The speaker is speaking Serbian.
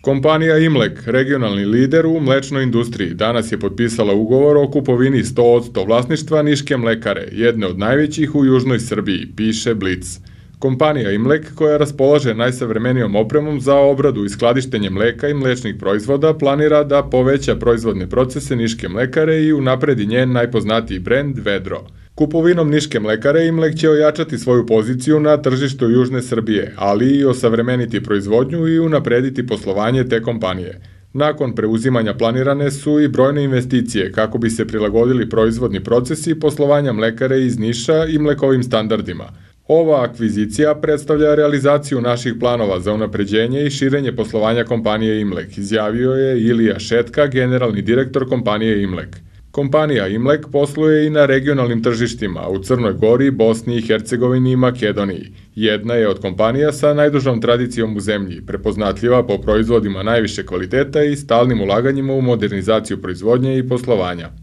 Kompanija Imlek, regionalni lider u mlečnoj industriji, danas je potpisala ugovor o kupovini 100% vlasništva Niške mlekare, jedne od najvećih u južnoj Srbiji, piše Blitz. Kompanija Imlek, koja raspolaže najsavremenijom opremom za obradu i skladištenje mleka i mlečnih proizvoda, planira da poveća proizvodne procese Niške mlekare i unapredi njen najpoznatiji brend Vedro – Kupovinom Niške mlekare Imlek će ojačati svoju poziciju na tržištu Južne Srbije, ali i osavremeniti proizvodnju i unaprediti poslovanje te kompanije. Nakon preuzimanja planirane su i brojne investicije kako bi se prilagodili proizvodni procesi poslovanja mlekare iz Niša i mlekovim standardima. Ova akvizicija predstavlja realizaciju naših planova za unapređenje i širenje poslovanja kompanije Imlek, izjavio je Ilija Šetka, generalni direktor kompanije Imlek. Kompanija Imlek posluje i na regionalnim tržištima u Crnoj Gori, Bosni i Hercegovini i Makedoniji. Jedna je od kompanija sa najdužom tradicijom u zemlji, prepoznatljiva po proizvodima najviše kvaliteta i stalnim ulaganjima u modernizaciju proizvodnje i poslovanja.